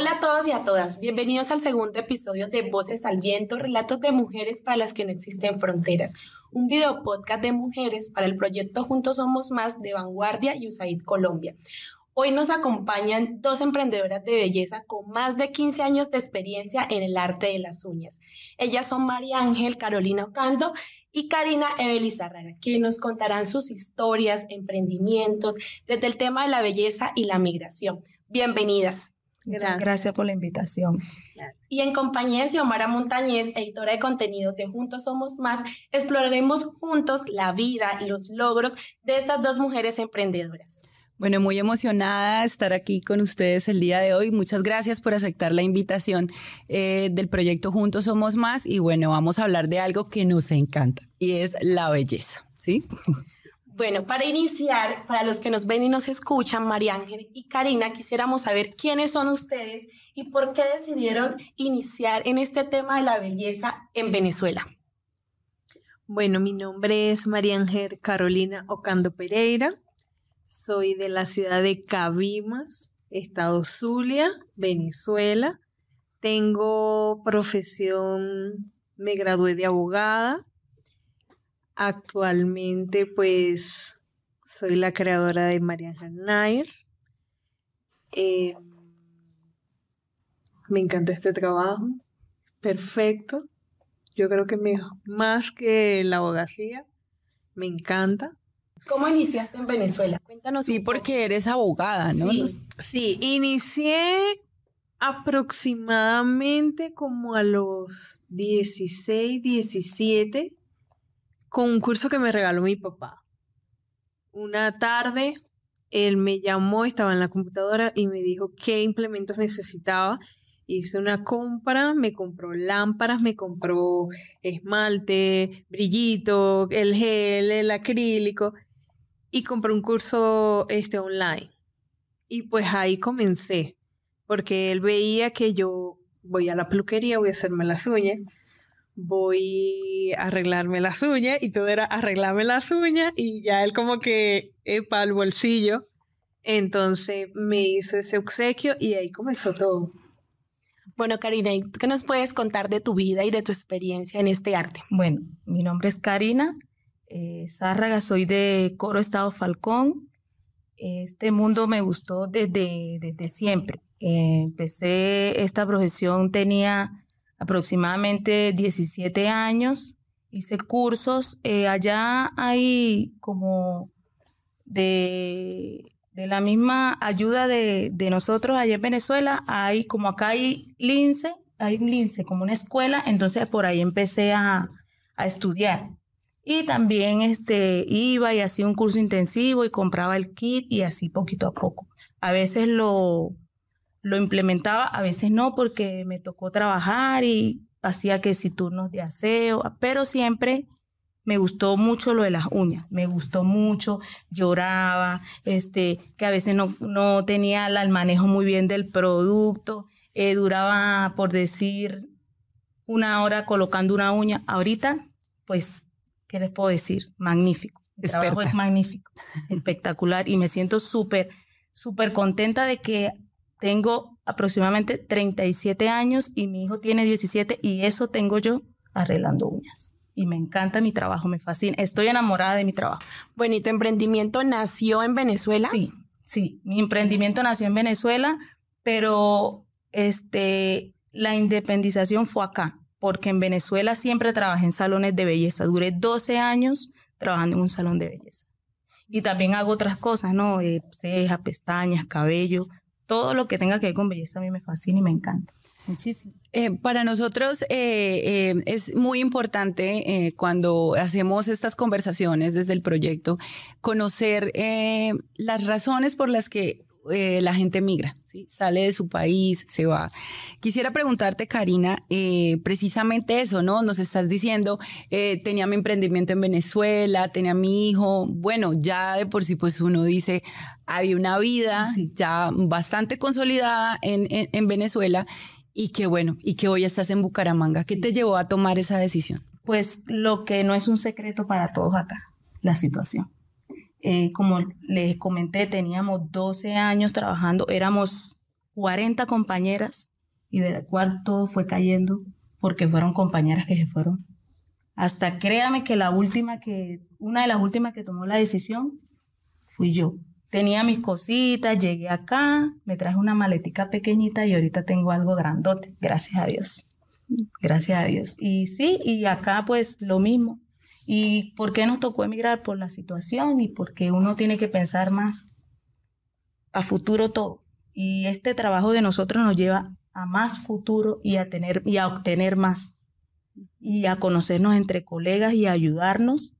Hola a todos y a todas, bienvenidos al segundo episodio de Voces al Viento, Relatos de Mujeres para las que no existen fronteras, un video podcast de mujeres para el proyecto Juntos Somos Más de Vanguardia y USAID Colombia. Hoy nos acompañan dos emprendedoras de belleza con más de 15 años de experiencia en el arte de las uñas. Ellas son María Ángel Carolina Ocando y Karina Rara, quienes nos contarán sus historias, emprendimientos, desde el tema de la belleza y la migración. Bienvenidas. Gracias. por la invitación. Y en compañía de Xiomara Montañez, editora de contenidos de Juntos Somos Más, exploraremos juntos la vida y los logros de estas dos mujeres emprendedoras. Bueno, muy emocionada estar aquí con ustedes el día de hoy. Muchas gracias por aceptar la invitación eh, del proyecto Juntos Somos Más y bueno, vamos a hablar de algo que nos encanta y es la belleza, ¿sí? Bueno, para iniciar, para los que nos ven y nos escuchan, María Ángel y Karina, quisiéramos saber quiénes son ustedes y por qué decidieron iniciar en este tema de la belleza en Venezuela. Bueno, mi nombre es María Ángel Carolina Ocando Pereira. Soy de la ciudad de Cabimas, Estado Zulia, Venezuela. Tengo profesión, me gradué de abogada Actualmente, pues, soy la creadora de María Nair. Eh, me encanta este trabajo. Perfecto. Yo creo que me, más que la abogacía, me encanta. ¿Cómo iniciaste en Venezuela? Cuéntanos. Sí, porque eres abogada, ¿no? Sí, sí inicié aproximadamente como a los 16, 17 con un curso que me regaló mi papá. Una tarde, él me llamó, estaba en la computadora y me dijo qué implementos necesitaba. Hice una compra, me compró lámparas, me compró esmalte, brillito, el gel, el acrílico y compró un curso este online. Y pues ahí comencé, porque él veía que yo voy a la peluquería, voy a hacerme las uñas voy a arreglarme las uñas y todo era arreglarme las uñas y ya él como que eh, para el bolsillo. Entonces me hizo ese obsequio y ahí comenzó todo. Bueno, Karina, qué nos puedes contar de tu vida y de tu experiencia en este arte? Bueno, mi nombre es Karina eh, soy de Coro Estado Falcón. Este mundo me gustó desde, desde siempre. Eh, empecé esta profesión, tenía aproximadamente 17 años. Hice cursos. Eh, allá hay como de, la misma ayuda de, nosotros allá en Venezuela, hay como acá hay lince, hay lince como una escuela, entonces por ahí empecé a, a estudiar. Y también este, iba y hacía un curso intensivo y compraba el kit y así poquito a poco. A veces lo, lo implementaba, a veces no, porque me tocó trabajar y hacía que si turnos de aseo, pero siempre me gustó mucho lo de las uñas, me gustó mucho, lloraba, este, que a veces no, no tenía el manejo muy bien del producto, eh, duraba, por decir, una hora colocando una uña. Ahorita, pues, ¿qué les puedo decir? Magnífico. El trabajo es magnífico, espectacular y me siento súper, súper contenta de que tengo aproximadamente 37 años y mi hijo tiene 17 y eso tengo yo arreglando uñas. Y me encanta mi trabajo, me fascina. Estoy enamorada de mi trabajo. Bueno, ¿y tu emprendimiento nació en Venezuela? Sí, sí. Mi emprendimiento nació en Venezuela, pero este, la independización fue acá, porque en Venezuela siempre trabajé en salones de belleza. Duré 12 años trabajando en un salón de belleza. Y también hago otras cosas, ¿no? Eh, cejas, pestañas, cabello todo lo que tenga que ver con belleza a mí me fascina y me encanta. Muchísimo. Eh, para nosotros eh, eh, es muy importante cuando hacemos estas conversaciones desde el proyecto conocer las razones por las que eh, la gente migra, sale de su país, se va. Quisiera preguntarte, Karina, eh, precisamente eso, ¿no? Nos estás diciendo, eh, tenía mi emprendimiento en Venezuela, tenía mi hijo, bueno, ya de por sí pues uno dice, había una vida ah, ya bastante consolidada en, Venezuela y que bueno, y que hoy estás en Bucaramanga. ¿Qué te llevó a tomar esa decisión? Pues lo que no es un secreto para todos acá, la situación eh, como les comenté, teníamos 12 años trabajando, éramos 40 compañeras y de la cual todo fue cayendo porque fueron compañeras que se fueron. Hasta créame que la última que, una de las últimas que tomó la decisión fui yo. Tenía mis cositas, llegué acá, me traje una maletica pequeñita y ahorita tengo algo grandote, gracias a Dios. Gracias a Dios. Y sí, y acá pues lo mismo. ¿Y por qué nos tocó emigrar? Por la situación y porque uno tiene que pensar más a futuro todo. Y este trabajo de nosotros nos lleva a más futuro y a tener y a obtener más y a conocernos entre colegas y a ayudarnos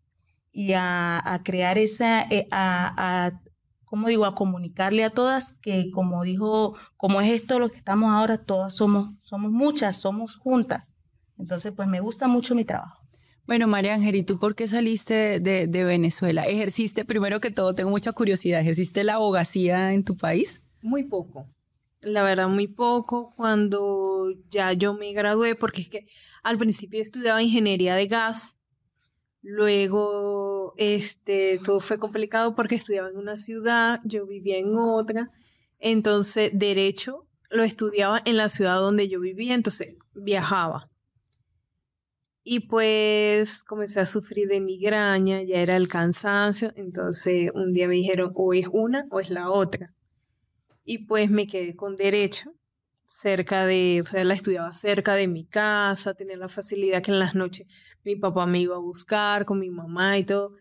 y a, crear esa eh, a, como digo a comunicarle a todas que como dijo como es esto lo que estamos ahora todas somos somos muchas somos juntas entonces pues me gusta mucho mi trabajo bueno, María Ángel, ¿y tú por qué saliste de, Venezuela? ¿Ejerciste, primero que todo, tengo mucha curiosidad, ¿ejerciste la abogacía en tu país? Muy poco, la verdad, muy poco. Cuando ya yo me gradué, porque es que al principio estudiaba ingeniería de gas, luego este, todo fue complicado porque estudiaba en una ciudad, yo vivía en otra, entonces derecho lo estudiaba en la ciudad donde yo vivía, entonces viajaba. Y pues comencé a sufrir de migraña, ya era el cansancio, entonces un día me dijeron o es una o es la otra. Y pues me quedé con derecho, cerca de, o sea, la estudiaba cerca de mi casa, tenía la facilidad que en las noches mi papá me iba a buscar con mi mamá y todo.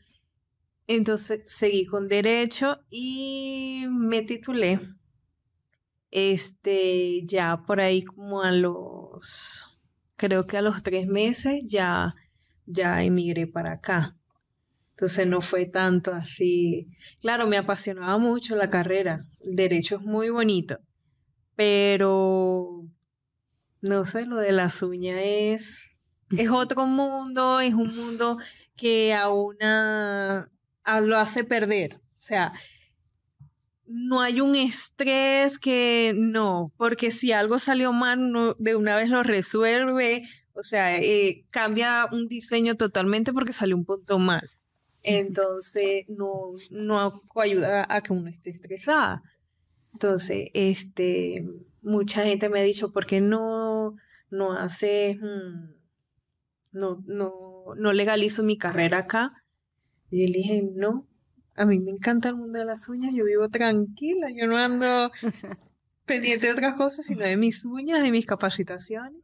Entonces seguí con derecho y me titulé. Este, ya por ahí como a los creo que a los tres meses ya, ya emigré para acá. Entonces no fue tanto así. Claro, me apasionaba mucho la carrera. El derecho es muy bonito, pero no sé, lo de las uñas es, es otro mundo, es un mundo que a una lo hace perder. O sea, no hay un estrés que no, porque si algo salió mal, no, de una vez lo resuelve, o sea, eh, cambia un diseño totalmente porque salió un punto mal. Entonces, no, no ayuda a que uno esté estresada. Entonces, este, mucha gente me ha dicho, ¿por qué no, no mm, no, no, no legalizo mi carrera acá? Y yo le dije, no, a mí me encanta el mundo de las uñas, yo vivo tranquila, yo no ando pendiente de otras cosas, sino de mis uñas, de mis capacitaciones.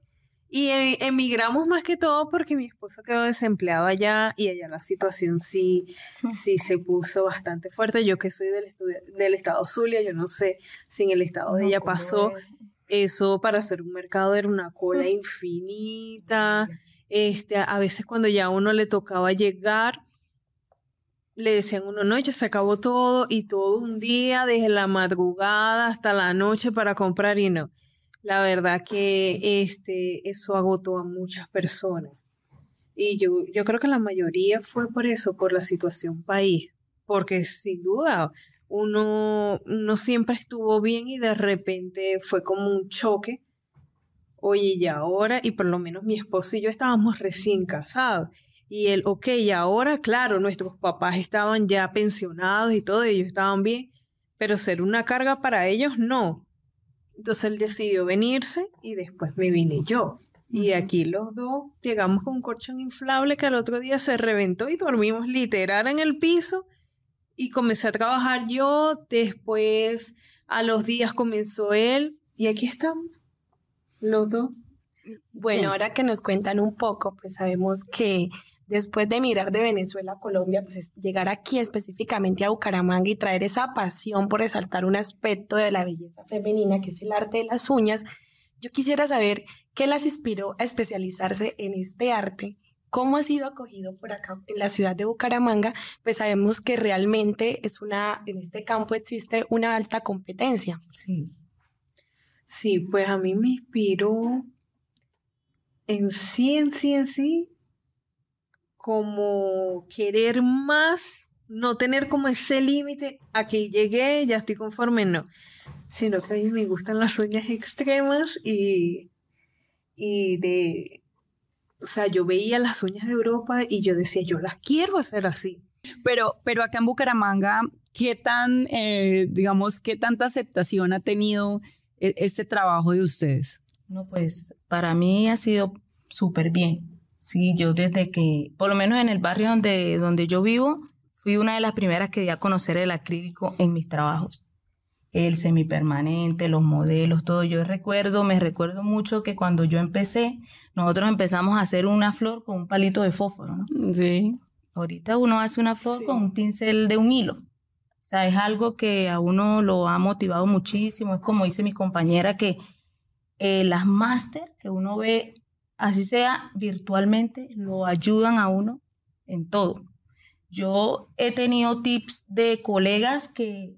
Y e, emigramos más que todo porque mi esposo quedó desempleado allá y allá la situación sí, sí se puso bastante fuerte. Yo que soy del, del estado Zulia, yo no sé si en el estado de ella pasó. Eso para hacer un mercado era una cola infinita. Este, a veces cuando ya a uno le tocaba llegar, le decían uno, no, ya se acabó todo y todo un día, desde la madrugada hasta la noche para comprar y no. La verdad que este, eso agotó a muchas personas. Y yo, yo creo que la mayoría fue por eso, por la situación país, porque sin duda uno, uno siempre estuvo bien y de repente fue como un choque. Oye, y ahora, y por lo menos mi esposo y yo estábamos recién casados y el, ok, ahora, claro, nuestros papás estaban ya pensionados y todo, ellos estaban bien, pero ser una carga para ellos no. Entonces él decidió venirse y después me vine yo. Y aquí los dos llegamos con un colchón inflable que al otro día se reventó y dormimos literal en el piso. Y comencé a trabajar yo, después a los días comenzó él y aquí estamos, los dos. Bueno, ahora que nos cuentan un poco, pues sabemos que después de mirar de Venezuela a Colombia, pues llegar aquí específicamente a Bucaramanga y traer esa pasión por resaltar un aspecto de la belleza femenina, que es el arte de las uñas, yo quisiera saber qué las inspiró a especializarse en este arte cómo ha sido acogido por acá en la ciudad de Bucaramanga, pues sabemos que realmente es una, en este campo existe una alta competencia. Sí. Sí, pues a mí me inspiró en sí, en sí, en sí, como querer más, no tener como ese límite, aquí llegué, ya estoy conforme, no, sino que a mí me gustan las uñas extremas y, y de, o sea, yo veía las uñas de Europa y yo decía, yo las quiero hacer así. Pero, pero acá en Bucaramanga, ¿qué tan, eh, digamos, qué tanta aceptación ha tenido e, este trabajo de ustedes? No, pues para mí ha sido súper bien. Sí, yo desde que, por lo menos en el barrio donde, donde yo vivo, fui una de las primeras que di a conocer el acrílico en mis trabajos. El semipermanente, los modelos, todo. Yo recuerdo, me recuerdo mucho que cuando yo empecé, nosotros empezamos a hacer una flor con un palito de fósforo, ¿no? Sí. Ahorita uno hace una flor con un pincel de un hilo. O sea, es algo que a uno lo ha motivado muchísimo. Es como dice mi compañera que eh, las máster que uno ve así sea virtualmente, lo ayudan a uno en todo. Yo he tenido tips de colegas que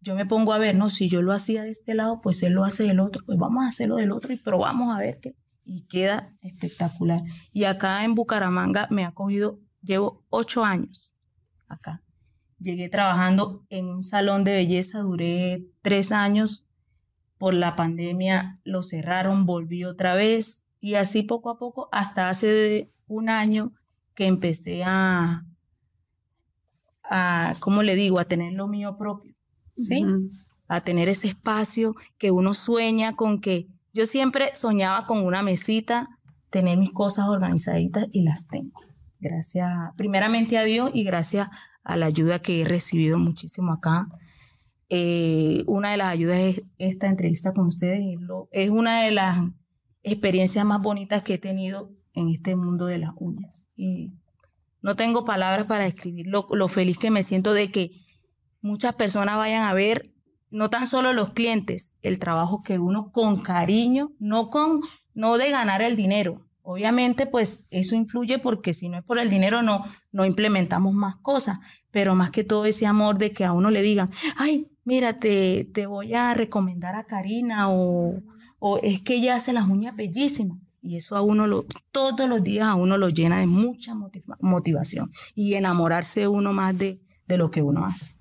yo me pongo a ver, no, si yo lo hacía de este lado, pues él lo hace del otro, pues vamos a hacerlo del otro y probamos a ver qué. Y queda espectacular. Y acá en Bucaramanga me ha cogido, llevo ocho años acá. Llegué trabajando en un salón de belleza, duré tres años. Por la pandemia lo cerraron, volví otra vez, y así poco a poco, hasta hace un año que empecé a, ¿cómo le digo?, a tener lo mío propio, ¿sí? A tener ese espacio que uno sueña con que yo siempre soñaba con una mesita, tener mis cosas organizaditas y las tengo. Gracias, primeramente a Dios y gracias a la ayuda que he recibido muchísimo acá. Eh, una de las ayudas es esta entrevista con ustedes, es una de las experiencias más bonitas que he tenido en este mundo de las uñas. Y no tengo palabras para describir lo, feliz que me siento de que muchas personas vayan a ver, no tan solo los clientes, el trabajo que uno con cariño, no con, no de ganar el dinero. Obviamente, pues eso influye porque si no es por el dinero, no, no implementamos más cosas, pero más que todo ese amor de que a uno le digan, ay, mira, te, te voy a recomendar a Karina o o es que ella hace las uñas bellísimas. Y eso a uno lo, todos los días a uno lo llena de mucha motivación y enamorarse uno más de, de lo que uno hace.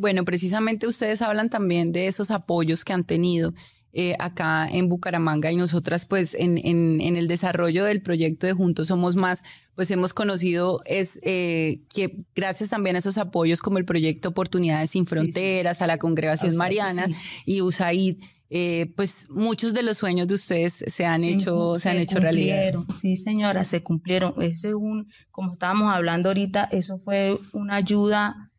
Bueno, precisamente ustedes hablan también de esos apoyos que han tenido eh, acá en Bucaramanga y nosotras pues en, en, el desarrollo del proyecto de Juntos Somos Más, pues hemos conocido es, eh, que gracias también a esos apoyos como el proyecto Oportunidades sin Fronteras, a la Congregación Mariana y USAID, eh, pues muchos de los sueños de ustedes se han hecho, se, han hecho realidad. Sí, señora, se cumplieron. Ese un, como estábamos hablando ahorita, eso fue una ayuda.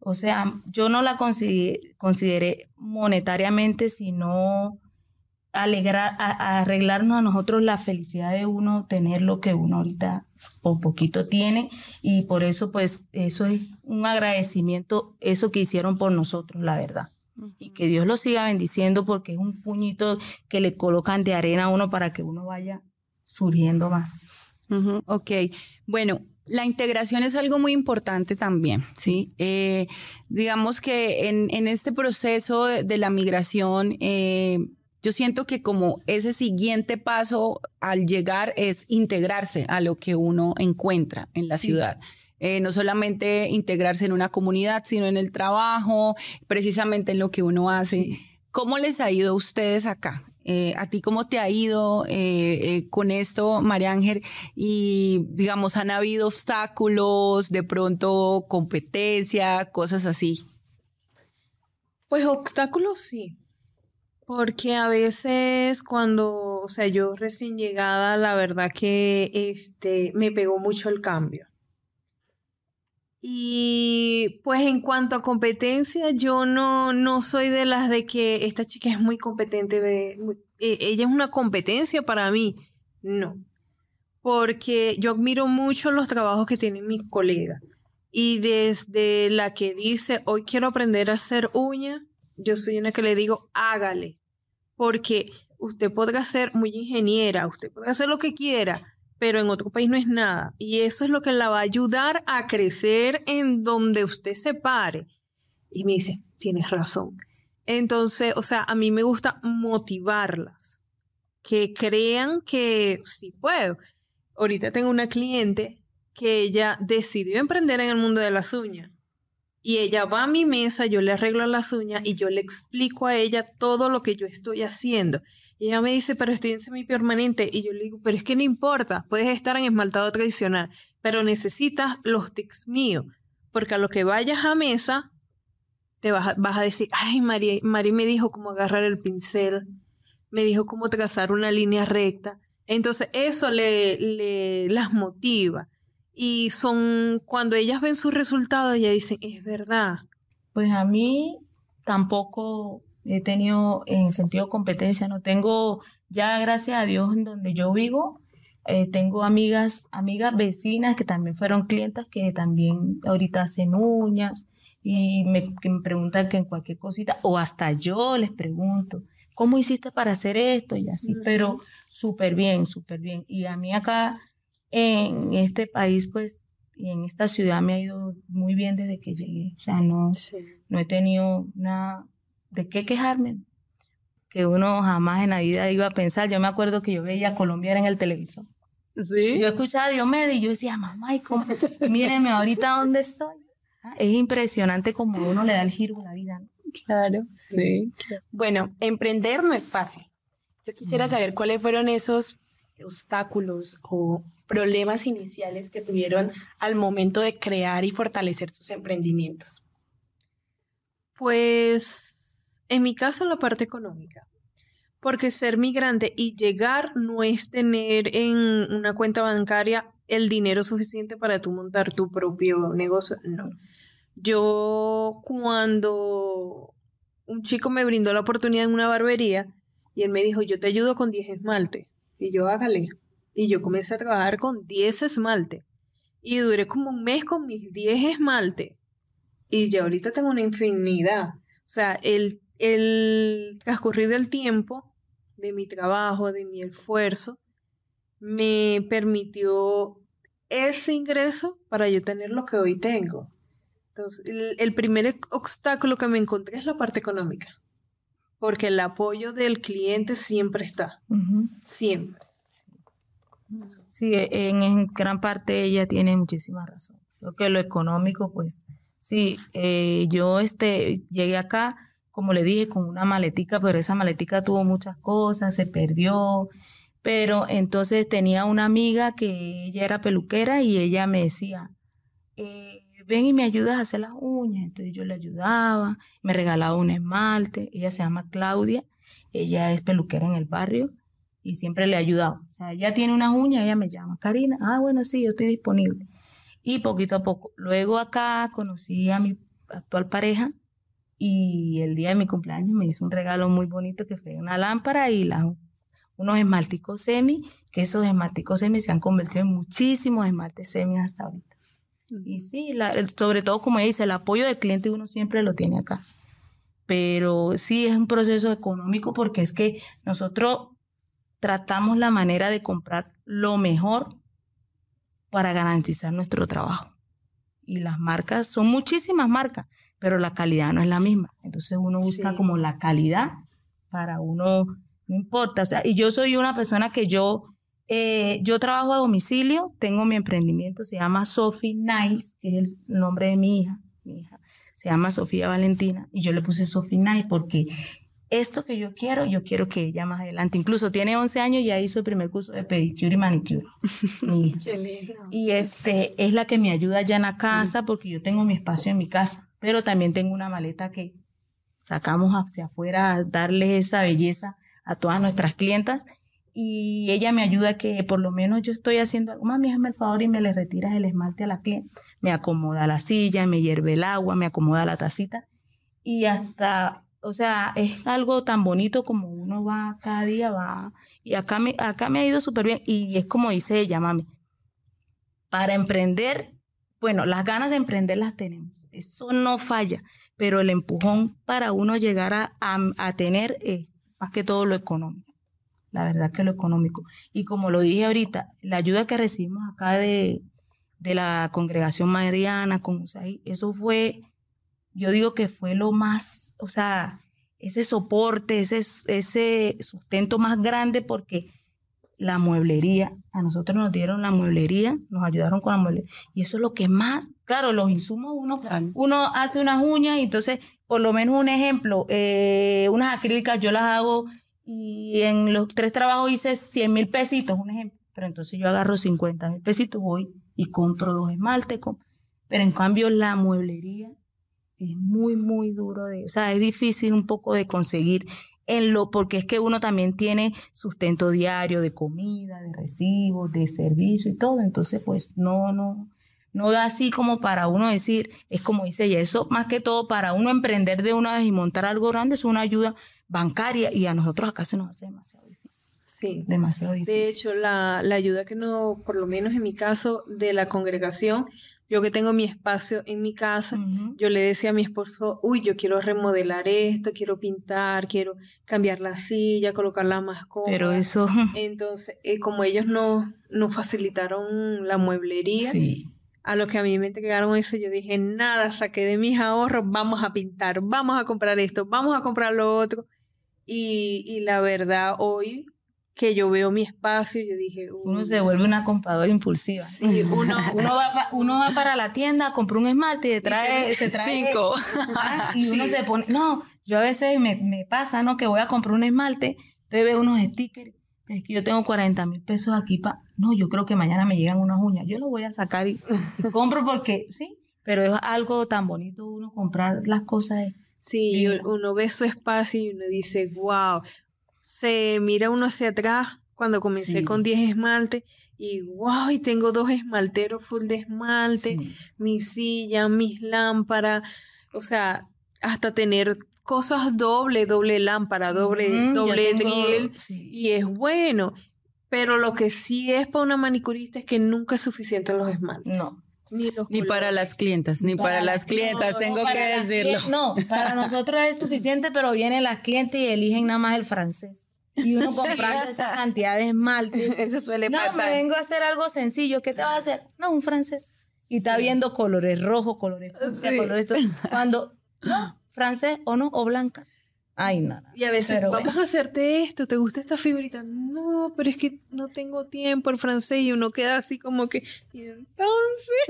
O sea, yo no la consideré monetariamente, sino alegrar, arreglarnos a nosotros la felicidad de uno, tener lo que uno ahorita o poquito tiene. Y por eso, pues, eso es un agradecimiento, eso que hicieron por nosotros, la verdad y que Dios lo siga bendiciendo porque es un puñito que le colocan de arena a uno para que uno vaya surgiendo más. ok, bueno, la integración es algo muy importante también, ¿sí? Eh, digamos que en, este proceso de, la migración, eh, yo siento que como ese siguiente paso al llegar es integrarse a lo que uno encuentra en la ciudad. Eh, no solamente integrarse en una comunidad, sino en el trabajo, precisamente en lo que uno hace. ¿Cómo les ha ido a ustedes acá? Eh, ¿A ti cómo te ha ido eh, con esto, María Ángel? Y digamos, ¿han habido obstáculos, de pronto competencia, cosas así? Pues obstáculos sí, porque a veces cuando, o sea, yo recién llegada, la verdad que este, me pegó mucho el cambio. Y pues en cuanto a competencia, yo no, soy de las de que esta chica es muy competente, e, ella es una competencia para mí. No, porque yo admiro mucho los trabajos que tienen mis colegas. Y desde la que dice, hoy quiero aprender a hacer uña, yo soy una que le digo, hágale, porque usted podrá ser muy ingeniera, usted podrá hacer lo que quiera, pero en otro país no es nada. Y eso es lo que la va a ayudar a crecer en donde usted se pare. Y me dice, tienes razón. Entonces, o sea, a mí me gusta motivarlas, que crean que sí puedo. Ahorita tengo una cliente que ella decidió emprender en el mundo de las uñas. Y ella va a mi mesa, yo le arreglo las uñas y yo le explico a ella todo lo que yo estoy haciendo. Y ella me dice, pero estoy en semipermanente. Y yo le digo, pero es que no importa, puedes estar en esmaltado tradicional, pero necesitas los tics míos, porque a lo que vayas a mesa, te vas a, vas a decir, ay, María, María me dijo cómo agarrar el pincel, me dijo cómo trazar una línea recta. Entonces, eso le, las motiva. Y son, cuando ellas ven sus resultados, ellas dicen, es verdad. Pues a mí tampoco he tenido en sentido competencia, no tengo, ya gracias a Dios en donde yo vivo, eh, tengo amigas, amigas vecinas que también fueron clientas que también ahorita hacen uñas y me, preguntan que en cualquier cosita, o hasta yo les pregunto, ¿cómo hiciste para hacer esto? Y así, pero súper bien, súper bien. Y a mí acá en este país, pues, y en esta ciudad me ha ido muy bien desde que llegué. O sea, no, no he tenido una ¿de qué quejarme? Que uno jamás en la vida iba a pensar. Yo me acuerdo que yo veía Colombia en el televisor. Yo escuchaba a Diomedes y yo decía, mamá, ¿y Míreme ahorita dónde estoy. Ah, es impresionante como uno le da el giro a la vida. Claro, sí. Bueno, emprender no es fácil. Yo quisiera saber cuáles fueron esos obstáculos o problemas iniciales que tuvieron al momento de crear y fortalecer sus emprendimientos. Pues en mi caso, la parte económica. Porque ser migrante y llegar no es tener en una cuenta bancaria el dinero suficiente para tú montar tu propio negocio. No. Yo cuando un chico me brindó la oportunidad en una barbería y él me dijo, yo te ayudo con 10 esmaltes. Y yo hágale. Y yo comencé a trabajar con 10 esmaltes. Y duré como un mes con mis 10 esmaltes. Y ya ahorita tengo una infinidad. O sea, el el transcurrir del tiempo, de mi trabajo, de mi esfuerzo, me permitió ese ingreso para yo tener lo que hoy tengo. Entonces, el, primer obstáculo que me encontré es la parte económica, porque el apoyo del cliente siempre está, siempre. Sí, e, en, gran parte ella tiene muchísima razón. Creo que lo económico, pues, sí, eh, yo este, llegué acá como le dije, con una maletica, pero esa maletica tuvo muchas cosas, se perdió. Pero entonces tenía una amiga que ella era peluquera y ella me decía, eh, ven y me ayudas a hacer las uñas. Entonces yo le ayudaba, me regalaba un esmalte. Ella se llama Claudia, ella es peluquera en el barrio y siempre le ayudado. O sea, ella tiene una uña ella me llama, Karina, ah, bueno, sí, yo estoy disponible. Y poquito a poco. Luego acá conocí a mi actual pareja y el día de mi cumpleaños me hizo un regalo muy bonito que fue una lámpara y unos esmalticos semi, que esos esmalticos semi se han convertido en muchísimos esmaltes semi hasta ahorita. Y sí, sobre todo como dice, el apoyo del cliente uno siempre lo tiene acá. Pero sí es un proceso económico porque es que nosotros tratamos la manera de comprar lo mejor para garantizar nuestro trabajo. Y las marcas, son muchísimas marcas, pero la calidad no es la misma. Entonces uno busca como la calidad para uno, no importa. O sea, y yo soy una persona que yo, eh, yo trabajo a domicilio, tengo mi emprendimiento, se llama Sophie Nice, que es el nombre de mi hija. Mi hija se llama Sofía Valentina y yo le puse Sophie Nice porque esto que yo quiero, yo quiero que ella más adelante, incluso tiene 11 años ya hizo el primer curso de pedicure y manicure. Qué lindo. Y este es la que me ayuda ya en la casa porque yo tengo mi espacio en mi casa pero también tengo una maleta que sacamos hacia afuera a darle esa belleza a todas nuestras clientas y ella me ayuda que por lo menos yo estoy haciendo algo, mami, hazme el favor y me le retiras el esmalte a la cliente. Me acomoda la silla, me hierve el agua, me acomoda la tacita y hasta, o sea, es algo tan bonito como uno va cada día, va. Y acá me, acá me ha ido súper bien y es como dice ella, mami, para emprender bueno, las ganas de emprender las tenemos, eso no falla, pero el empujón para uno llegar a, tener es más que todo lo económico, la verdad que lo económico. Y como lo dije ahorita, la ayuda que recibimos acá de, de la congregación mariana eso fue, yo digo que fue lo más, o sea, ese soporte, ese, ese sustento más grande porque la mueblería. A nosotros nos dieron la mueblería, nos ayudaron con la mueblería. Y eso es lo que más, claro, los insumos uno, uno hace unas uñas y entonces, por lo menos un ejemplo, eh, unas acrílicas yo las hago y en los tres trabajos hice 100 mil pesitos, un ejemplo. Pero entonces yo agarro 50 mil pesitos, voy y compro los esmaltes. Pero en cambio la mueblería es muy, muy duro de, o sea, es difícil un poco de conseguir en lo, porque es que uno también tiene sustento diario de comida, de recibos, de servicio y todo. Entonces, pues no, no, no da así como para uno decir, es como dice ella, eso más que todo para uno emprender de una vez y montar algo grande es una ayuda bancaria y a nosotros acá se nos hace demasiado difícil. Sí, demasiado difícil. De hecho, la, la ayuda que no, por lo menos en mi caso, de la congregación, yo que tengo mi espacio en mi casa, yo le decía a mi esposo, uy, yo quiero remodelar esto, quiero pintar, quiero cambiar la silla, colocarla más cómoda. Pero eso... Entonces, eh, como ellos nos no facilitaron la mueblería, a los que a mí me entregaron eso, yo dije, nada, saqué de mis ahorros, vamos a pintar, vamos a comprar esto, vamos a comprar lo otro. Y, y la verdad, hoy que yo veo mi espacio, yo dije... uno se vuelve una compradora impulsiva. uno, va para la tienda, compra un esmalte y se trae, y se, Y uno se pone... No, yo a veces me, pasa, ¿no? Que voy a comprar un esmalte, entonces veo unos stickers, pero es que yo tengo 40 mil pesos aquí para... No, yo creo que mañana me llegan unas uñas, yo lo voy a sacar y, compro porque, sí, pero es algo tan bonito uno comprar las cosas. Sí, uno ve su espacio y uno dice, wow, se mira uno hacia atrás cuando comencé con 10 esmaltes y wow, y tengo dos esmalteros full de esmalte, mi silla, mis lámparas, o sea, hasta tener cosas doble, doble lámpara, doble, doble drill, y es bueno. Pero lo que sí es para una manicurista es que nunca es suficiente los esmaltes. No. Ni, para las clientas, ni para, las clientas, tengo que decirlo. No, para nosotros es suficiente, pero vienen las clientes y eligen nada más el francés. Y uno comprando esas cantidades de esmaltes. Eso suele pasar. No, me vengo a hacer algo sencillo. ¿Qué te vas a hacer? No, un francés. Y está viendo colores rojos, colores, colores. Cuando, no, francés o no, o blancas. Ay, no. Y a veces, vamos a hacerte esto, ¿te gusta esta figurita? No, pero es que no tengo tiempo en francés y uno queda así como que. entonces.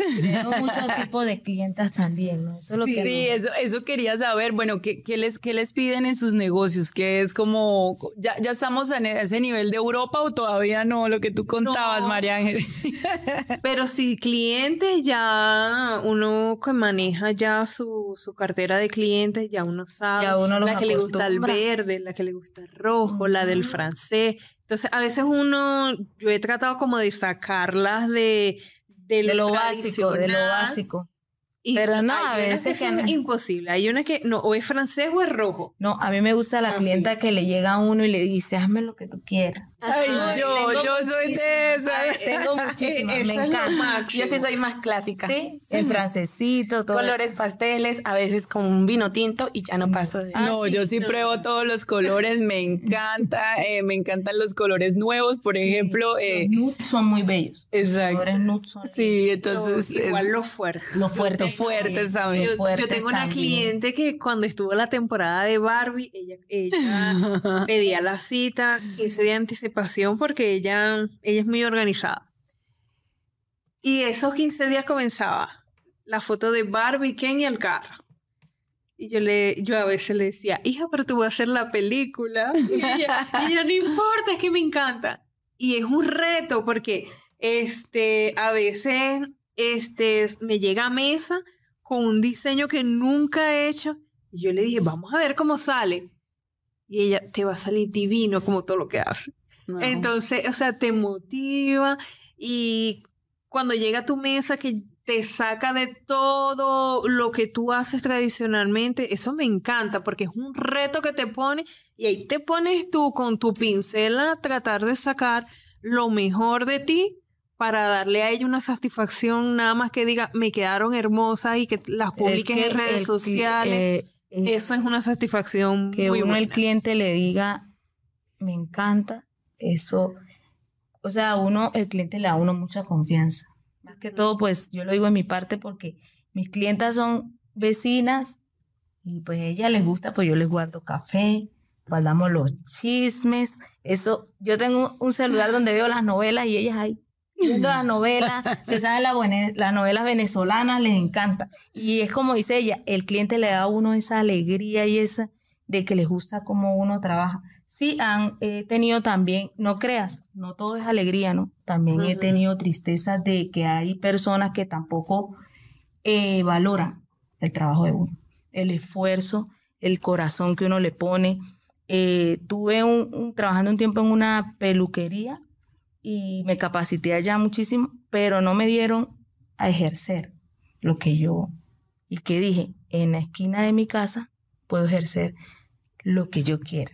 Tengo muchos tipos de clientas también, ¿no? Eso sí, eso, eso quería saber. Bueno, ¿qué, les, les piden en sus negocios? ¿Qué es como. Ya, ya estamos en ese nivel de Europa o todavía no? Lo que tú contabas, María Ángel. pero si clientes ya, uno que maneja ya su, cartera de clientes, ya uno sabe. Ya uno que le gusta gusta verde, la que le gusta el rojo, la del francés. Entonces, a veces uno, yo he tratado como de sacarlas de, de, lo básico, de lo básico pero no, a veces que, es imposible. Hay una que no, o es francés o es rojo. No, a mí me gusta la ah, clienta que le llega a uno y le dice, hazme lo que tú quieras. Ay, yo, yo soy de esa. tengo muchísimas, me encanta. Yo sí soy más clásica. Sí, el francesito, todo. Colores pasteles, a veces con un vino tinto y ya no paso de ah, No, yo sí pruebo todos los colores, me encanta, eh, me encantan los colores nuevos, por ejemplo. los eh, son muy bellos. Exacto. Los colores nudes son Sí, entonces. Igual lo fuerte. Lo fuerte fuerte, ¿sabes? Yo, tengo una cliente que cuando estuvo la temporada de Barbie, ella, ella pedía la cita 15 días de anticipación porque ella, ella es muy organizada. Y esos 15 días comenzaba la foto de Barbie, Ken y el carro. Y yo, le, yo a veces le decía, hija, pero tú vas a hacer la película. Y ella, no importa, es que me encanta. Y es un reto porque este, a veces este, me llega a mesa con un diseño que nunca he hecho. Y yo le dije, vamos a ver cómo sale. Y ella, te va a salir divino como todo lo que hace. Entonces, o sea, te motiva y cuando llega a tu mesa que te saca de todo lo que tú haces tradicionalmente, eso me encanta porque es un reto que te pone y ahí te pones tú con tu pincel a tratar de sacar lo mejor de ti para darle a ella una satisfacción, nada más que diga, me quedaron hermosas y que las publiquen en redes sociales. Eh, eso es una satisfacción. Que uno el cliente le diga, me encanta. Eso, o sea, uno, el cliente le da a uno mucha confianza. Más que todo, pues yo lo digo en mi parte porque mis clientas son vecinas y pues a ellas les gusta, pues yo les guardo café, guardamos los chismes. Eso, yo tengo un celular donde veo las novelas y ellas hay las se sabe la las novelas venezolanas, les encanta. Y es como dice ella, el cliente le da a uno esa alegría y esa de que les gusta cómo uno trabaja. Sí, han eh, tenido también, no creas, no todo es alegría, ¿no? También he tenido tristeza de que hay personas que tampoco eh, valoran el trabajo de uno, el esfuerzo, el corazón que uno le pone. Eh, tuve un, trabajando un tiempo en una peluquería y me capacité allá muchísimo, pero no me dieron a ejercer lo que yo y que dije, en la esquina de mi casa puedo ejercer lo que yo quiera.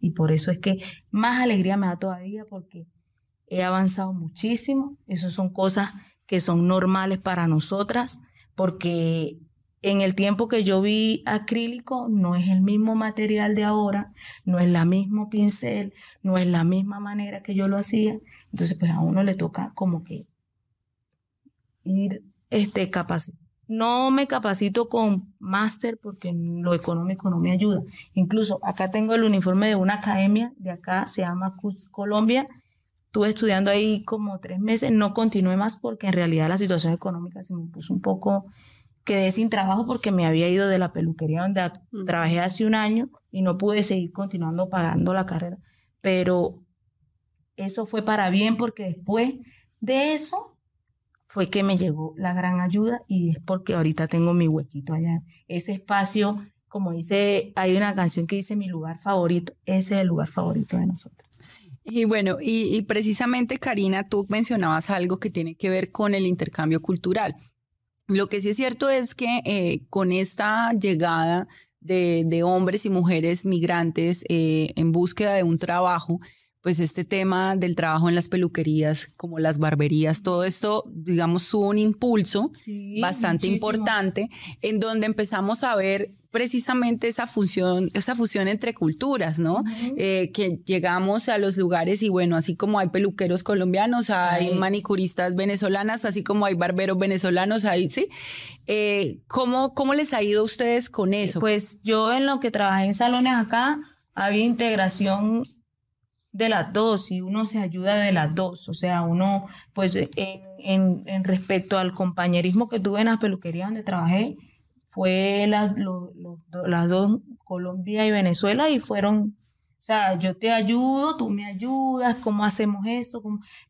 Y por eso es que más alegría me da todavía porque he avanzado muchísimo. Esas son cosas que son normales para nosotras porque en el tiempo que yo vi acrílico, no es el mismo material de ahora, no es la mismo pincel, no es la misma manera que yo lo hacía. Entonces, pues a uno le toca como que ir, este, capacitando no me capacito con máster porque lo económico no me ayuda. Incluso acá tengo el uniforme de una academia de acá, se llama CUS Colombia. Estuve estudiando ahí como tres meses, no continué más porque en realidad la situación económica se me puso un poco quedé sin trabajo porque me había ido de la peluquería donde trabajé hace un año y no pude seguir continuando pagando la carrera. Pero eso fue para bien porque después de eso fue que me llegó la gran ayuda y es porque ahorita tengo mi huequito allá. Ese espacio, como dice, hay una canción que dice mi lugar favorito, ese es el lugar favorito de nosotros. Y bueno, y, y precisamente Karina, tú mencionabas algo que tiene que ver con el intercambio cultural. Lo que sí es cierto es que eh, con esta llegada de, hombres y mujeres migrantes eh, en búsqueda de un trabajo, pues este tema del trabajo en las peluquerías, como las barberías, todo esto, digamos, tuvo un impulso bastante importante en donde empezamos a ver precisamente esa función esa fusión entre culturas, ¿no? Eh, que llegamos a los lugares y bueno, así como hay peluqueros colombianos, hay manicuristas venezolanas, así como hay barberos venezolanos, ahí sí. Eh, ¿cómo, ¿Cómo les ha ido a ustedes con eso? Pues yo en lo que trabajé en salones acá, había integración de las dos y uno se ayuda de las dos. O sea, uno, pues en, en, respecto al compañerismo que tuve en las peluquerías donde trabajé, fue las, las dos, Colombia y Venezuela, y fueron, o sea, yo te ayudo, tú me ayudas, cómo hacemos esto,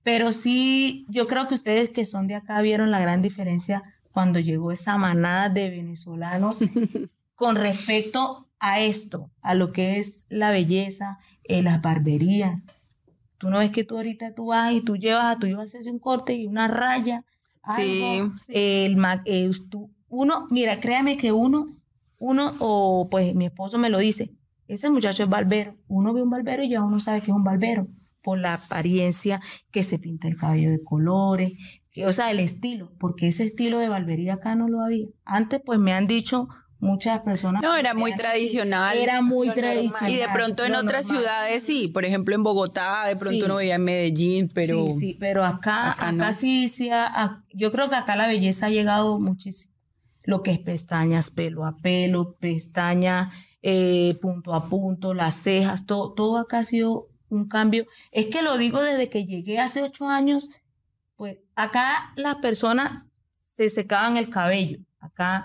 pero sí, yo creo que ustedes que son de acá vieron la gran diferencia cuando llegó esa manada de venezolanos con respecto a esto, a lo que es la belleza, en las barberías. Tú no ves que tú ahorita tú vas y tú llevas, tú a haces un corte y una raya. El, eh, uno, mira, créame que uno, uno, o pues mi esposo me lo dice, ese muchacho es barbero. Uno ve un barbero y ya uno sabe que es un barbero por la apariencia, que se pinta el cabello de colores, que, o sea, el estilo, porque ese estilo de barbería acá no lo había. Antes pues me han dicho muchas personas. No, era muy tradicional. Era muy tradicional. Y de pronto en otras ciudades sí, por ejemplo en Bogotá, de pronto no veía en Medellín, pero. Sí, sí, pero acá, acá, sí, yo creo que acá la belleza ha llegado muchísimo. Lo que es pestañas, pelo a pelo, pestañas, eh, punto a punto, las cejas, todo, todo acá ha sido un cambio. Es que lo digo desde que llegué hace ocho años, pues acá las personas se secaban el cabello. Acá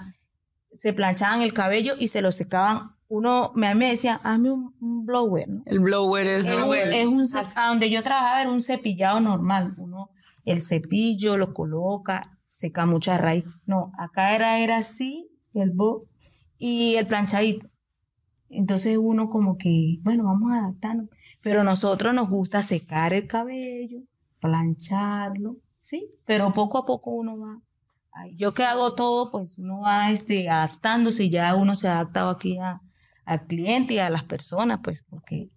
se planchaban el cabello y se lo secaban. Uno me, me decía, hazme un, blower. El blower es, es, un, es A donde yo trabajaba era un cepillado normal. Uno el cepillo lo coloca, seca mucha raíz. No, acá era, era así, el bo y el planchadito. Entonces uno como que, bueno, vamos a adaptarnos. Pero nosotros nos gusta secar el cabello, plancharlo, ¿sí? Pero poco a poco uno va yo que hago todo, pues uno va este, adaptándose, ya uno se ha adaptado aquí a, al cliente y a las personas, pues porque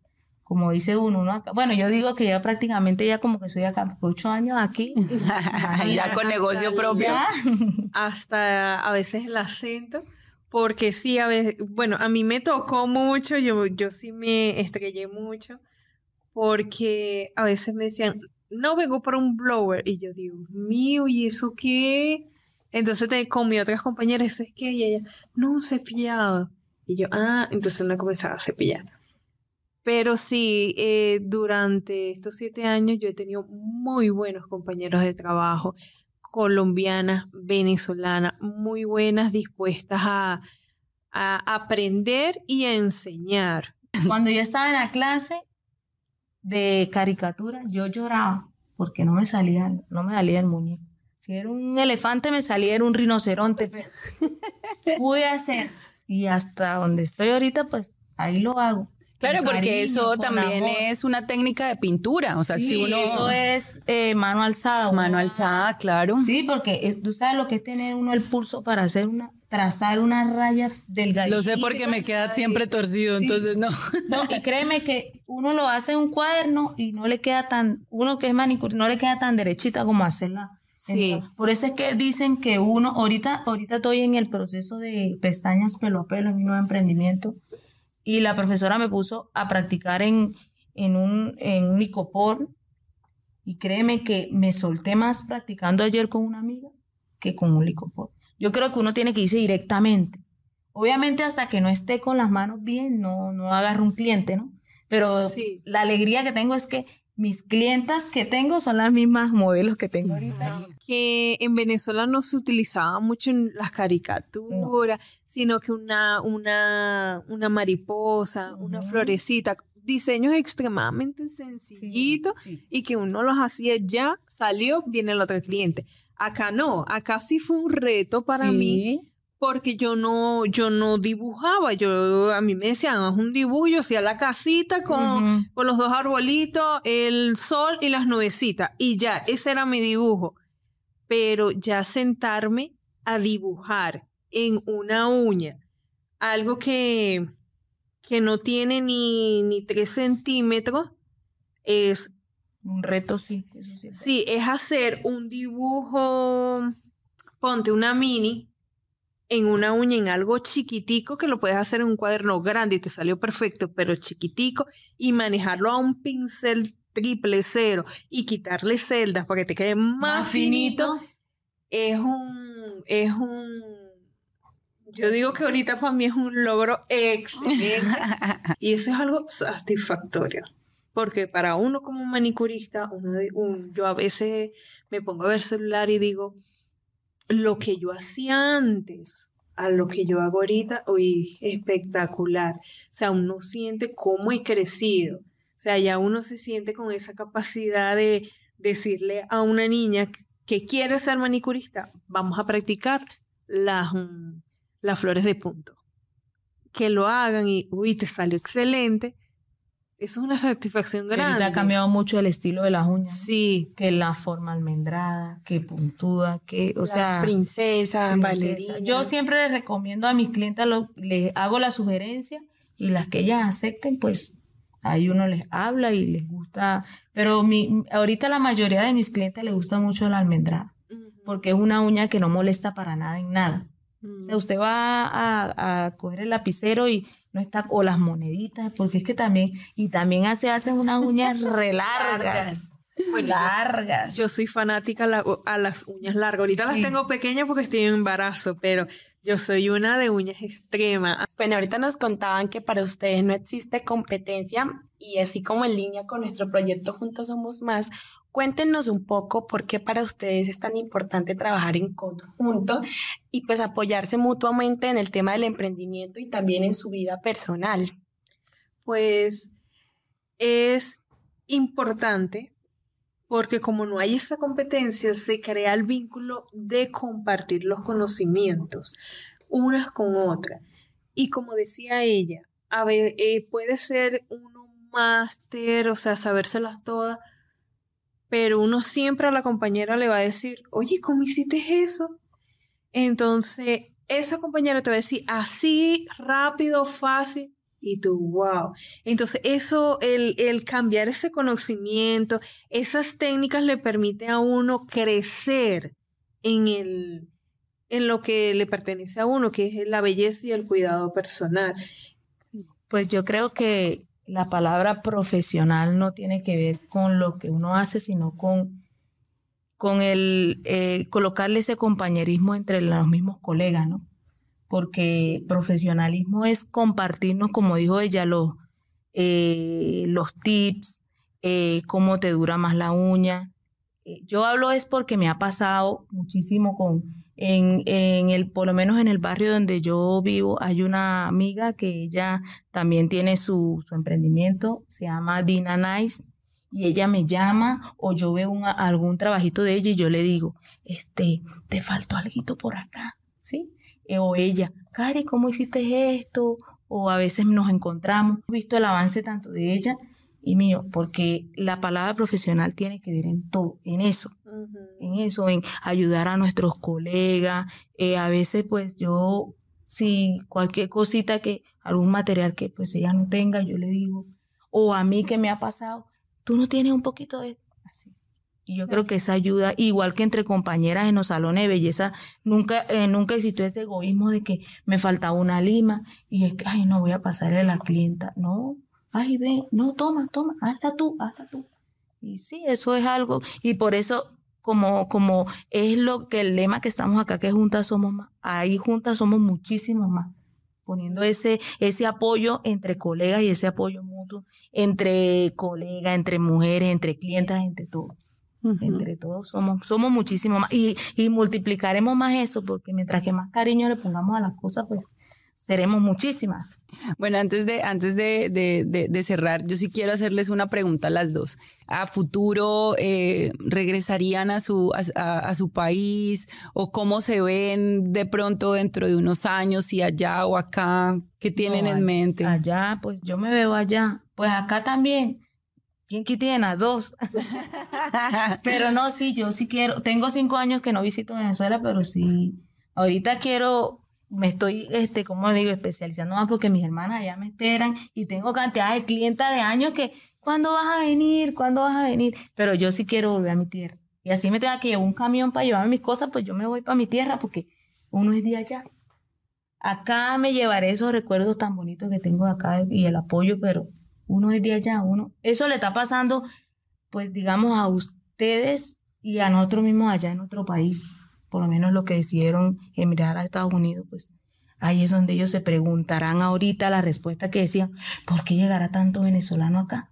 como dice uno, bueno, yo digo que ya prácticamente ya como que soy acá, ocho años aquí. ya con negocio propio. Hasta a veces el acento, porque sí, a veces, bueno, a mí me tocó mucho, yo, yo sí me estrellé mucho, porque a veces me decían, no vengo por un blower, y yo digo, mío, ¿y eso qué? Entonces te, con mi otras compañeras, es que ella, no no, cepillado. Y yo, ah, entonces no comenzaba a cepillar. Pero sí, eh, durante estos siete años yo he tenido muy buenos compañeros de trabajo, colombianas, venezolanas, muy buenas, dispuestas a, a aprender y a enseñar. Cuando yo estaba en la clase de caricatura, yo lloraba porque no me salía, no me salía el muñeco. Si era un elefante, me salía, un rinoceronte. Pude hacer. Y hasta donde estoy ahorita, pues ahí lo hago. Claro, porque eso también es una técnica de pintura. O sea, si uno. Eso es eh, mano alzada. Mano alzada, claro. Sí, porque eh, tú sabes lo que es tener uno el pulso para hacer una trazar una raya delgadita. Lo sé porque me queda siempre torcido, entonces no. no. Y créeme que uno lo hace en un cuaderno y no le queda tan, uno que es manicur no le queda tan derechita como hacerla Sí, por eso es que dicen que uno, ahorita, ahorita estoy en el proceso de pestañas pelo a pelo en mi nuevo emprendimiento y la profesora me puso a practicar en, en un, en y créeme que me solté más practicando ayer con una amiga que con un licopor. Yo creo que uno tiene que irse directamente. Obviamente hasta que no esté con las manos bien, no, no agarro un cliente, ¿no? Pero la alegría que tengo es que mis clientas que tengo son las mismas modelos que tengo ahorita. que en Venezuela no se utilizaba mucho en las caricaturas, sino que una, una, una mariposa, una florecita, diseños extremadamente sencillitos y que uno los hacía ya, salió, viene el otro cliente. Acá no, acá sí fue un reto para mí porque yo no, yo no dibujaba, yo, a mí me decían, haz un dibujo, yo hacía la casita con, con los dos arbolitos, el sol y las nubecitas, y ya, ese era mi dibujo. Pero ya sentarme a dibujar en una uña, algo que, que no tiene ni, ni centímetros, es... Un reto, sí, sí, es hacer un dibujo, ponte una mini, en una uña, en algo chiquitico que lo puedes hacer en un cuaderno grande y te salió perfecto, pero chiquitico y manejarlo a un pincel triple cero y quitarle celdas para que te quede más, finito, es un, es un, yo digo que ahorita para mí es un logro excelente y eso es algo satisfactorio. Porque para uno como manicurista, uno, yo a veces me pongo a ver celular y digo, lo que yo hacía antes a lo que yo hago ahorita, uy, espectacular. O sea, uno siente cómo he crecido. O sea, ya uno se siente con esa capacidad de decirle a una niña que quiere ser manicurista, vamos a practicar las, mm, las flores de punto. Que lo hagan y, uy, te salió excelente. Eso es una satisfacción grande. Y ha cambiado mucho el estilo de las uñas. Sí. Que la forma almendrada, que puntúa, que, o sea. Princesa, princesa. Yo siempre les recomiendo a mis clientes, les hago la sugerencia y las que ellas acepten, pues ahí uno les habla y les gusta. Pero mi, ahorita la mayoría de mis clientes les gusta mucho la almendrada, porque es una uña que no molesta para nada en nada. O sea, mm. usted va a, a coger el lapicero y no está, o las moneditas, porque es que también, y también se hacen unas uñas relargas. largas. Yo, soy fanática a, las uñas largas. Ahorita las tengo pequeñas porque estoy en embarazo, pero yo soy una de uñas extremas. Bueno, ahorita nos contaban que para ustedes no existe competencia y así como en línea con nuestro proyecto Juntos Somos Más, Cuéntenos un poco por qué para ustedes es tan importante trabajar en conjunto y pues apoyarse mutuamente en el tema del emprendimiento y también en su vida personal. Pues es importante porque como no hay esa competencia, se crea el vínculo de compartir los conocimientos unas con otras. Y como decía ella, eh, puede ser uno máster, o sea, sabérselas todas, pero uno siempre a la compañera le va a decir, oye, ¿cómo hiciste eso? Entonces, esa compañera te va a decir así, rápido, fácil, y tú, wow. Entonces, eso, el, cambiar ese conocimiento, esas técnicas le permite a uno crecer en, el, en lo que le pertenece a uno, que es la belleza y el cuidado personal. Pues yo creo que la palabra profesional no tiene que ver con lo que uno hace, sino con, con el eh, colocarle ese compañerismo entre los mismos colegas, ¿no? Porque profesionalismo es compartirnos, como dijo ella, los, eh, los tips, eh, cómo te dura más la uña. Yo hablo es porque me ha pasado muchísimo con, en, el, por lo menos en el barrio donde yo vivo, hay una amiga que ella también tiene su, emprendimiento, se llama Dina Nice, y ella me llama o yo veo algún trabajito de ella y yo le digo, este, te faltó algo por acá, ¿sí? Eh, o ella, Cari, ¿cómo hiciste esto? O a veces nos encontramos, he visto el avance tanto de ella y mío, porque la palabra profesional tiene que ver en todo, en eso, en eso, en ayudar a nuestros colegas. Eh, a veces, pues yo, si cualquier cosita que, algún material que pues ella no tenga, yo le digo, o a mí que me ha pasado, tú no tienes un poquito de así. Y yo creo que esa ayuda, igual que entre compañeras en los salones de belleza, nunca, eh, nunca existió ese egoísmo de que me faltaba una lima y es que, ay, no voy a pasarle a la clienta. No, ay, ve, oh. no, toma, toma, hasta tú, hasta tú. Y sí, eso es algo, y por eso como, como es lo que el lema que estamos acá, que juntas somos más, ahí juntas somos muchísimos más, poniendo ese, ese apoyo entre colegas y ese apoyo mutuo, entre colegas, entre mujeres, entre clientas, entre todos. Entre todos somos, somos muchísimo más y, y multiplicaremos más eso porque mientras que más cariño le pongamos a las cosas, pues seremos muchísimas. Bueno, antes, de, antes de, de, de, cerrar, yo sí quiero hacerles una pregunta a las dos. ¿A futuro eh, regresarían a su, a, a, su país o cómo se ven de pronto dentro de unos años, si allá o acá? ¿Qué tienen en mente? Allá, pues yo me veo allá. Pues acá también. ¿Quién que tiene? A dos? pero no, sí, yo sí quiero. Tengo cinco años que no visito Venezuela, pero sí. Ahorita quiero me estoy, este, como digo, especializando más porque mis hermanas ya me esperan y tengo cantidad de clientas de años que, ¿cuándo vas a venir? ¿Cuándo vas a venir? Pero yo sí quiero volver a mi tierra. Y así me tenga que llevar un camión para llevarme mis cosas, pues yo me voy para mi tierra porque uno es de allá. Acá me llevaré esos recuerdos tan bonitos que tengo acá y el apoyo, pero uno es de allá, uno. Eso le está pasando, pues digamos, a ustedes y a nosotros mismos allá en otro país por lo menos lo que decidieron emigrar a Estados Unidos, pues ahí es donde ellos se preguntarán ahorita la respuesta que decían, ¿por qué llegará tanto venezolano acá?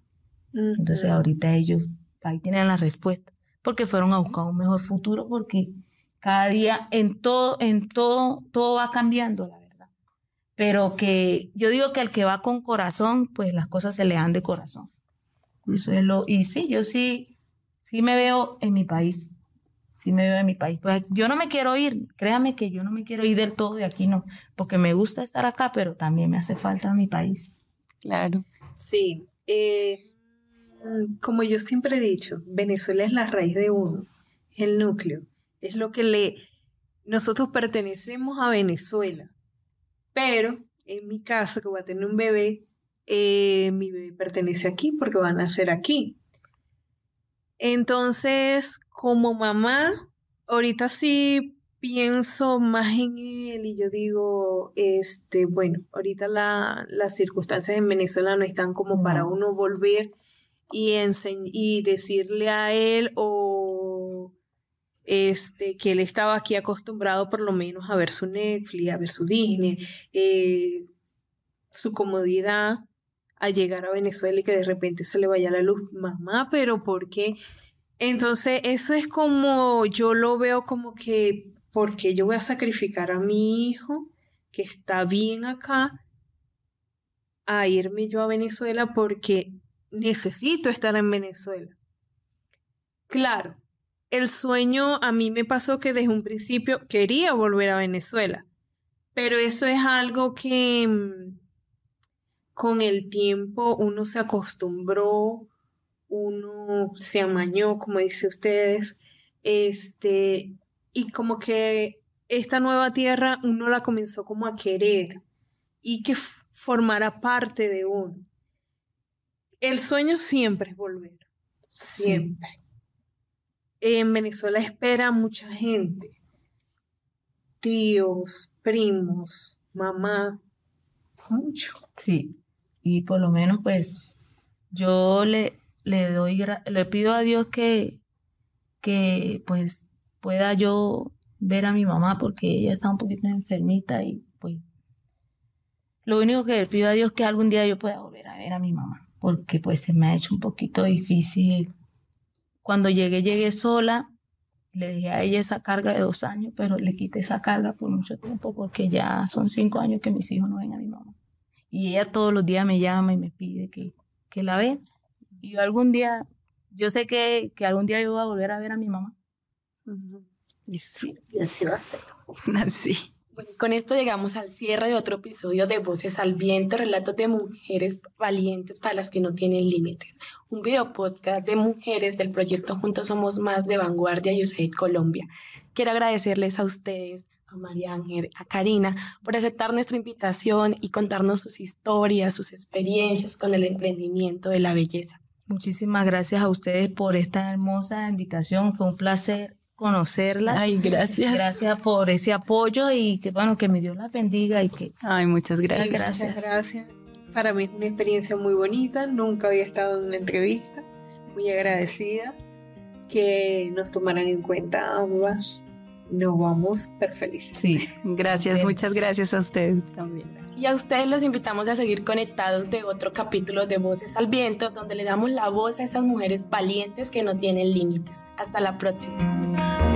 Entonces ahorita ellos ahí tienen la respuesta, porque fueron a buscar un mejor futuro, porque cada día en todo, en todo, todo va cambiando, la verdad. Pero que yo digo que al que va con corazón, pues las cosas se le dan de corazón. Eso es lo, y sí, yo sí, sí me veo en mi país si me de mi país. yo no me quiero ir, créame que yo no me quiero ir del todo de aquí, no, porque me gusta estar acá, pero también me hace falta mi país. Claro. Sí. Eh, como yo siempre he dicho, Venezuela es la raíz de uno, es el núcleo, es lo que le... Nosotros pertenecemos a Venezuela, pero en mi caso, que voy a tener un bebé, eh, mi bebé pertenece aquí porque va a nacer aquí. Entonces, como mamá, ahorita sí pienso más en él y yo digo, este, bueno, ahorita las circunstancias en Venezuela no están como para uno volver y, y decirle a él o este, que él estaba aquí acostumbrado por lo menos a ver su Netflix, a ver su Disney, eh, su comodidad a llegar a Venezuela y que de repente se le vaya la luz, mamá, pero ¿por qué? Entonces, eso es como yo lo veo como que, porque yo voy a sacrificar a mi hijo, que está bien acá, a irme yo a Venezuela porque necesito estar en Venezuela. Claro, el sueño a mí me pasó que desde un principio quería volver a Venezuela, pero eso es algo que mm, con el tiempo uno se acostumbró uno se amañó, como dice ustedes, este, y como que esta nueva tierra uno la comenzó como a querer y que formara parte de uno. El sueño siempre es volver, siempre. En Venezuela espera mucha gente, tíos, primos, mamá, mucho. Sí, y por lo menos pues yo le, le doy le pido a Dios que, que pues pueda yo ver a mi mamá porque ella está un poquito enfermita y pues lo único que le pido a Dios es que algún día yo pueda volver a ver a mi mamá porque pues se me ha hecho un poquito difícil. Cuando llegué, llegué sola, le dejé a ella esa carga de dos años, pero le quité esa carga por mucho tiempo porque ya son cinco años que mis hijos no ven a mi mamá. Y ella todos los días me llama y me pide que, que la vea y yo algún día, yo sé que, que algún día yo voy a volver a ver a mi mamá. Y sí. Y así va a ser. Así. Bueno, con esto llegamos al cierre de otro episodio de Voces al Viento, relatos de mujeres valientes para las que no tienen límites. Un video podcast de mujeres del proyecto Juntos Somos Más de Vanguardia y USAID Colombia. Quiero agradecerles a ustedes, a María Ángel, a Karina, por aceptar nuestra invitación y contarnos sus historias, sus experiencias con el emprendimiento de la belleza. Muchísimas gracias a ustedes por esta hermosa invitación. Fue un placer conocerlas. Ay, gracias. Gracias por ese apoyo y que bueno, que mi Dios la bendiga y que Ay, muchas gracias. Muchas gracias. Para mí es una experiencia muy bonita, nunca había estado en una entrevista. Muy agradecida que nos tomaran en cuenta ambas nos vamos pero felices. Sí, gracias, muchas gracias a ustedes también. Y a ustedes los invitamos a seguir conectados de otro capítulo de Voces al Viento, donde le damos la voz a esas mujeres valientes que no tienen límites. Hasta la próxima.